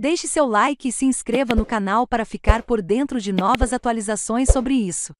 Deixe seu like e se inscreva no canal para ficar por dentro de novas atualizações sobre isso.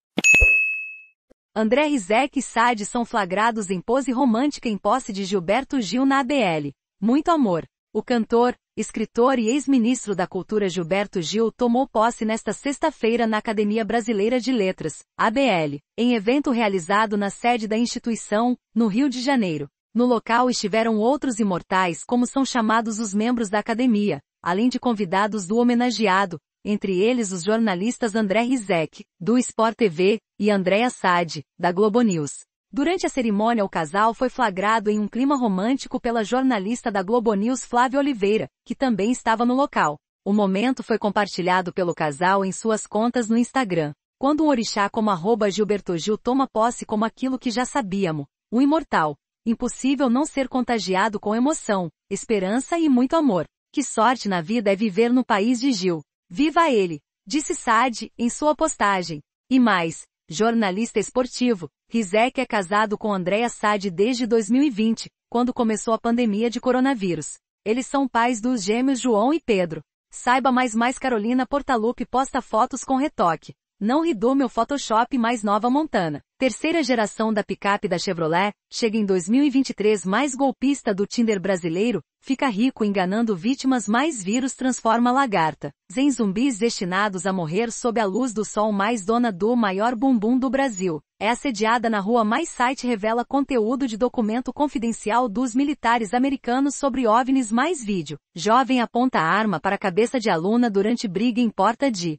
André Rizek e Sade são flagrados em pose romântica em posse de Gilberto Gil na ABL. Muito amor. O cantor, escritor e ex-ministro da Cultura Gilberto Gil tomou posse nesta sexta-feira na Academia Brasileira de Letras, ABL, em evento realizado na sede da instituição, no Rio de Janeiro. No local estiveram outros imortais, como são chamados os membros da academia, além de convidados do homenageado, entre eles os jornalistas André Rizek, do Sport TV, e Andréa Sade, da Globo News. Durante a cerimônia, o casal foi flagrado em um clima romântico pela jornalista da Globo News Flávia Oliveira, que também estava no local. O momento foi compartilhado pelo casal em suas contas no Instagram. Quando um orixá como arroba Gilberto Gil toma posse como aquilo que já sabíamos, o imortal, impossível não ser contagiado com emoção, esperança e muito amor. Que sorte na vida é viver no país de Gil. Viva ele! Disse Sade em sua postagem. E mais, jornalista esportivo, Rizek é casado com Andréa Sade desde 2020, quando começou a pandemia de coronavírus. Eles são pais dos gêmeos João e Pedro. Saiba mais mais Carolina Portalupe posta fotos com retoque. Não ridou meu Photoshop mais nova Montana. Terceira geração da picape da Chevrolet, chega em 2023 mais golpista do Tinder brasileiro, fica rico enganando vítimas mais vírus transforma lagarta. Zen zumbis destinados a morrer sob a luz do sol mais dona do maior bumbum do Brasil. É assediada na rua mais site revela conteúdo de documento confidencial dos militares americanos sobre OVNIs mais vídeo. Jovem aponta arma para cabeça de aluna durante briga em porta de